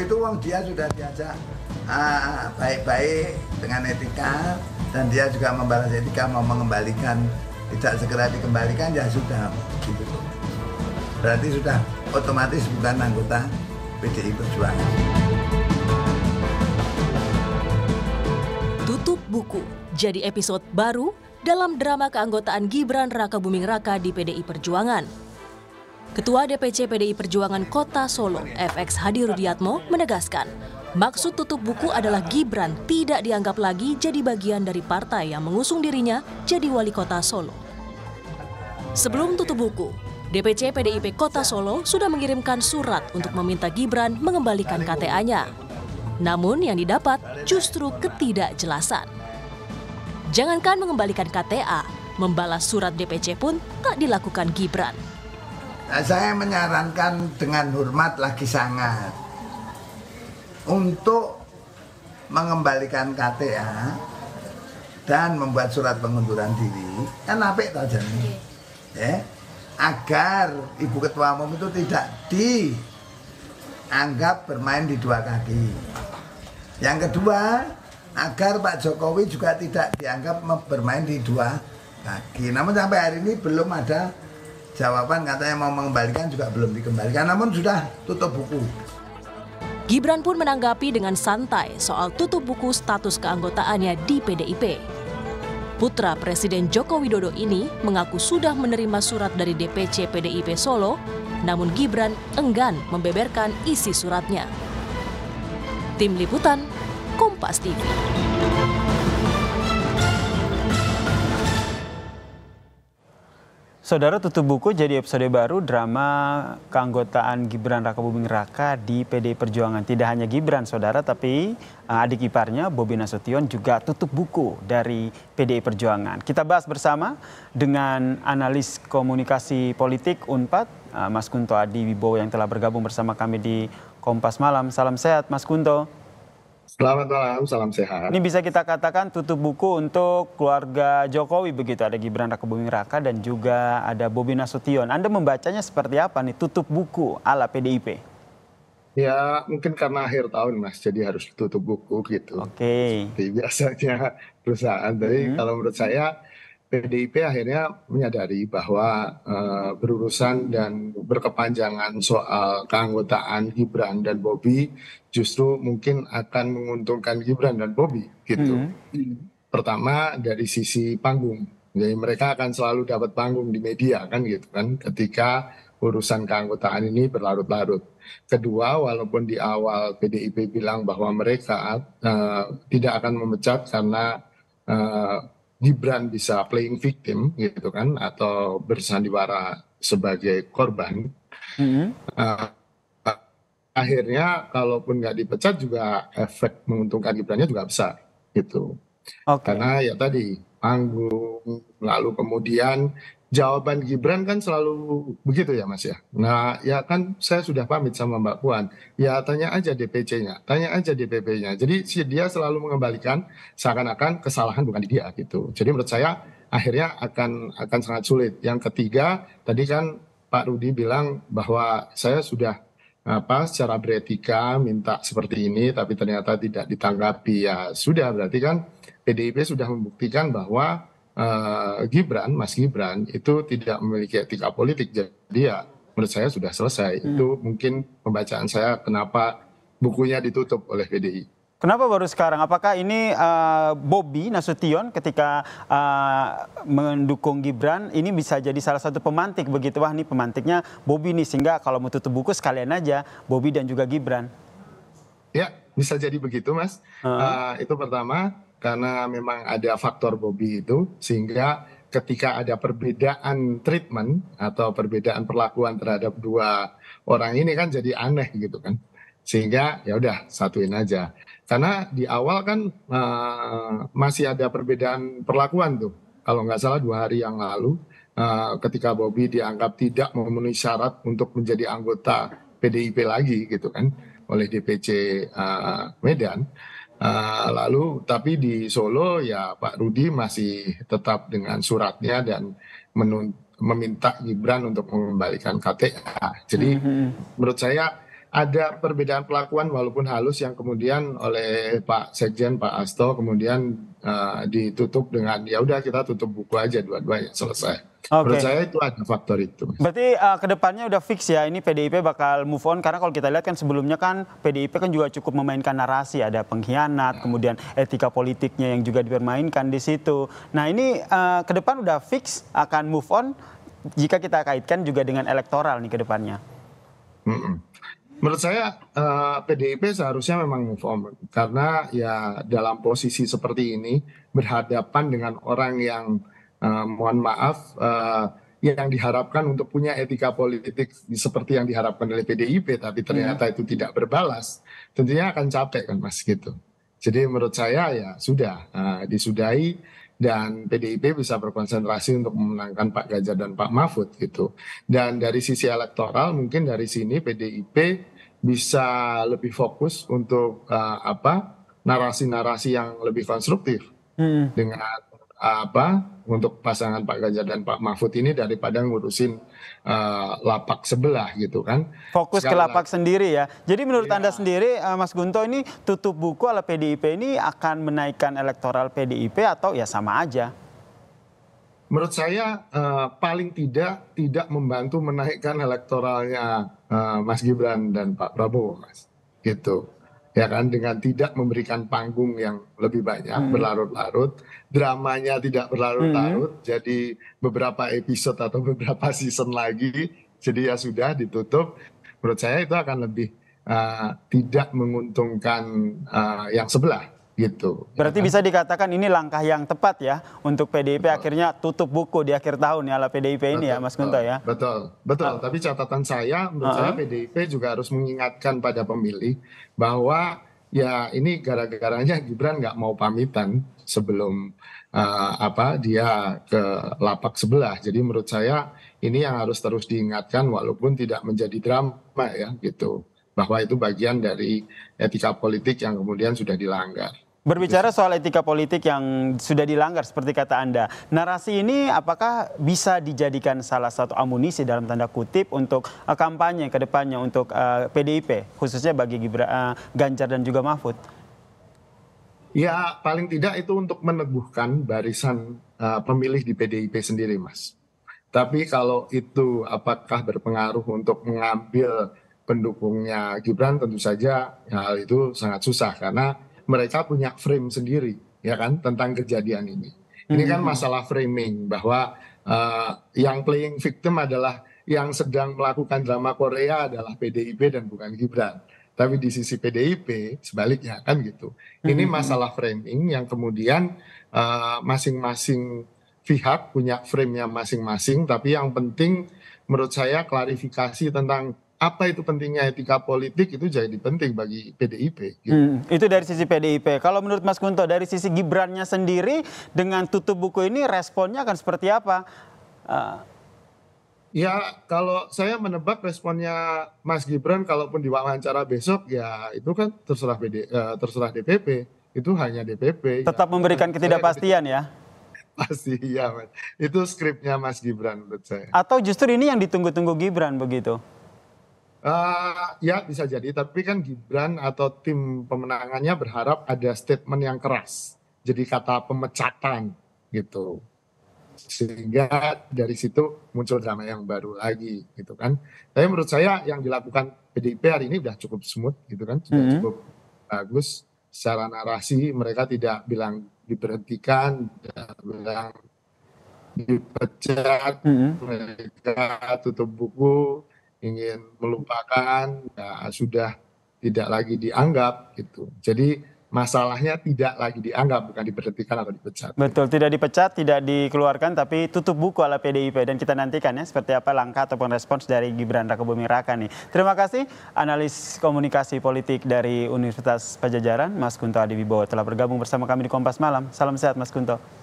itu wong dia sudah diajak ah, ah, baik-baik dengan etika dan dia juga membalas etika mau mengembalikan tidak segera dikembalikan ya sudah gitu berarti sudah otomatis bukan anggota PDI Perjuangan tutup buku jadi episode baru dalam drama keanggotaan Gibran Raka Buming Raka di PDI Perjuangan Ketua DPC PDI Perjuangan Kota Solo, FX Hadi Rudiatmo, menegaskan, maksud tutup buku adalah Gibran tidak dianggap lagi jadi bagian dari partai yang mengusung dirinya jadi wali kota Solo. Sebelum tutup buku, DPC PDIP Kota Solo sudah mengirimkan surat untuk meminta Gibran mengembalikan KTA-nya. Namun yang didapat justru ketidakjelasan. Jangankan mengembalikan KTA, membalas surat DPC pun tak dilakukan Gibran. Nah, saya menyarankan dengan hormat lagi sangat untuk mengembalikan KTA dan membuat surat pengunduran diri kan apik tau ya agar ibu ketua umum itu tidak dianggap bermain di dua kaki yang kedua agar Pak Jokowi juga tidak dianggap bermain di dua kaki namun sampai hari ini belum ada jawaban katanya mau mengembalikan juga belum dikembalikan namun sudah tutup buku. Gibran pun menanggapi dengan santai soal tutup buku status keanggotaannya di PDIP. Putra Presiden Joko Widodo ini mengaku sudah menerima surat dari DPC PDIP Solo, namun Gibran enggan membeberkan isi suratnya. Tim Liputan, Kompas TV. Saudara tutup buku jadi episode baru drama keanggotaan Gibran Raka Buming Raka di PD Perjuangan. Tidak hanya Gibran, saudara, tapi eh, adik iparnya Bobi Nasution juga tutup buku dari PD Perjuangan. Kita bahas bersama dengan analis komunikasi politik UNPAD, eh, Mas Kunto Adi Wibowo yang telah bergabung bersama kami di Kompas Malam. Salam sehat, Mas Kunto. Selamat malam, salam sehat. Ini bisa kita katakan tutup buku untuk keluarga Jokowi begitu. Ada Gibran Rakebuming Raka dan juga ada Bobi Nasution. Anda membacanya seperti apa nih tutup buku ala PDIP? Ya mungkin karena akhir tahun mas, jadi harus tutup buku gitu. Oke. Okay. Seperti biasanya perusahaan. Tapi hmm. kalau menurut saya PDIP akhirnya menyadari bahwa e, berurusan dan berkepanjangan soal keanggotaan Gibran dan Bobi justru mungkin akan menguntungkan Gibran dan Bobi gitu. Hmm. Pertama dari sisi panggung, jadi mereka akan selalu dapat panggung di media kan gitu kan ketika urusan keanggotaan ini berlarut-larut. Kedua, walaupun di awal PDIP bilang bahwa mereka e, tidak akan memecat karena e, Gibran bisa playing victim gitu kan atau bersandiwara sebagai korban mm-hmm. uh, akhirnya kalaupun nggak dipecat juga efek menguntungkan Gibrannya juga besar gitu okay. karena ya tadi panggung lalu kemudian jawaban Gibran kan selalu begitu ya Mas ya. Nah ya kan saya sudah pamit sama Mbak Puan. Ya tanya aja DPC-nya, tanya aja DPP-nya. Jadi si dia selalu mengembalikan seakan-akan kesalahan bukan di dia gitu. Jadi menurut saya akhirnya akan akan sangat sulit. Yang ketiga tadi kan Pak Rudi bilang bahwa saya sudah apa secara beretika minta seperti ini tapi ternyata tidak ditanggapi ya sudah berarti kan PDIP sudah membuktikan bahwa Eh, Gibran, Mas Gibran itu tidak memiliki etika politik. Jadi ya menurut saya sudah selesai. Hmm. Itu mungkin pembacaan saya kenapa bukunya ditutup oleh PDI. Kenapa baru sekarang? Apakah ini uh, Bobby Nasution ketika uh, mendukung Gibran ini bisa jadi salah satu pemantik begitu? Wah, ini pemantiknya Bobby nih sehingga kalau mau tutup buku sekalian aja Bobby dan juga Gibran. Ya, bisa jadi begitu, Mas. Uh. Uh, itu pertama karena memang ada faktor Bobby itu sehingga ketika ada perbedaan treatment atau perbedaan perlakuan terhadap dua orang ini kan jadi aneh gitu kan sehingga ya udah satuin aja karena di awal kan uh, masih ada perbedaan perlakuan tuh kalau nggak salah dua hari yang lalu uh, ketika Bobby dianggap tidak memenuhi syarat untuk menjadi anggota PDIP lagi gitu kan oleh DPC uh, eh, Medan Uh, lalu tapi di Solo ya Pak Rudi masih tetap dengan suratnya dan meminta Gibran untuk mengembalikan KTA. Jadi mm -hmm. menurut saya ada perbedaan perlakuan walaupun halus yang kemudian oleh Pak Sekjen Pak Asto kemudian uh, ditutup dengan ya udah kita tutup buku aja dua-duanya selesai. Okay. Menurut saya itu ada faktor itu. Berarti uh, eh, kedepannya udah fix ya ini PDIP bakal move on karena kalau kita lihat kan sebelumnya kan PDIP kan juga cukup memainkan narasi ada pengkhianat ya. kemudian etika politiknya yang juga dipermainkan di situ. Nah ini uh, ke depan udah fix akan move on jika kita kaitkan juga dengan elektoral nih kedepannya. Mm -mm menurut saya pdip eh, seharusnya memang move on karena ya dalam posisi seperti ini berhadapan dengan orang yang eh, mohon maaf eh, yang diharapkan untuk punya etika politik seperti yang diharapkan oleh PDIP tapi ternyata iya. itu tidak berbalas tentunya akan capek kan mas gitu jadi menurut saya ya sudah disudahi dan PDIP bisa berkonsentrasi untuk memenangkan Pak Ganjar dan Pak Mahfud gitu. Dan dari sisi elektoral mungkin dari sini PDIP bisa lebih fokus untuk uh, apa narasi-narasi yang lebih konstruktif hmm. dengan apa untuk pasangan Pak Ganjar dan Pak Mahfud ini daripada ngurusin uh, lapak sebelah gitu kan. Fokus Segala ke lapak sendiri ya. Jadi menurut ya. Anda sendiri uh, Mas Gunto ini tutup buku ala PDIP ini akan menaikkan elektoral PDIP atau ya sama aja? Menurut saya uh, paling tidak tidak membantu menaikkan elektoralnya uh, Mas Gibran dan Pak Prabowo, Mas. Gitu ya kan dengan tidak memberikan panggung yang lebih banyak hmm. berlarut-larut dramanya tidak berlarut-larut hmm. jadi beberapa episode atau beberapa season lagi jadi ya sudah ditutup menurut saya itu akan lebih uh, tidak menguntungkan uh, yang sebelah gitu. Berarti ya. Kan? bisa dikatakan ini langkah yang tepat ya untuk PDIP betul. akhirnya tutup buku di akhir tahun ya ala PDIP betul, ini ya Mas Guntur ya. Betul, betul. Uh. Tapi catatan saya menurut uh -huh. saya PDIP ah. juga harus mengingatkan pada pemilih bahwa ya ini gara-garanya Gibran nggak mau pamitan sebelum uh, apa dia ke lapak sebelah. Jadi menurut saya ini yang harus terus diingatkan walaupun tidak menjadi drama ya gitu bahwa itu bagian dari etika politik yang kemudian sudah dilanggar. Berbicara soal etika politik yang sudah dilanggar seperti kata Anda, narasi ini apakah bisa dijadikan salah satu amunisi dalam tanda kutip untuk eh, kampanye ke depannya untuk PDIP, eh, khususnya bagi Gibra, eh, Ganjar dan juga Mahfud? Ya, paling tidak itu untuk meneguhkan barisan pemilih di PDIP sendiri, Mas. Tapi kalau itu apakah berpengaruh untuk mengambil pendukungnya Gibran, tentu saja hal itu sangat susah karena mereka punya frame sendiri ya kan tentang kejadian ini. Ini kan hmm. masalah framing bahwa uh, yang playing victim adalah yang sedang melakukan drama Korea adalah PDIP dan bukan Gibran. Tapi di sisi PDIP sebaliknya kan gitu. Ini hmm. masalah framing yang kemudian eh, masing-masing uh, pihak punya frame-nya masing-masing. Tapi yang penting menurut saya klarifikasi tentang apa itu pentingnya etika politik itu jadi penting bagi PDIP. Gitu. Hmm, itu dari sisi PDIP. Kalau menurut Mas Kunto dari sisi Gibrannya sendiri dengan tutup buku ini responnya akan seperti apa? Uh... Ya kalau saya menebak responnya Mas Gibran kalaupun diwawancara besok ya itu kan terserah PD, uh, eh, terserah DPP itu hanya DPP. Ya. Tetap ya. memberikan ketidakpastian ya pasti ya. Itu skripnya Mas Gibran menurut saya. Atau justru ini yang ditunggu-tunggu Gibran begitu? Eh, ya bisa jadi tapi kan Gibran atau tim pemenangannya berharap ada statement yang keras jadi kata pemecatan gitu sehingga dari situ muncul drama yang baru lagi gitu kan tapi menurut saya yang dilakukan PDIP hari ini sudah cukup smooth gitu kan sudah mm -hmm. cukup bagus secara narasi mereka tidak bilang diberhentikan tidak bilang dipecat mm -hmm. mereka tutup buku ingin melupakan ya sudah tidak lagi dianggap gitu. Jadi masalahnya tidak lagi dianggap bukan diberhentikan atau dipecat. Betul, tidak dipecat, tidak dikeluarkan tapi tutup buku ala PDIP dan kita nantikan ya seperti apa langkah ataupun respons dari Gibran Rakabuming Raka nih. Terima kasih analis komunikasi politik dari Universitas Pajajaran Mas Kunto Adiwibowo telah bergabung bersama kami di Kompas Malam. Salam sehat Mas Kunto.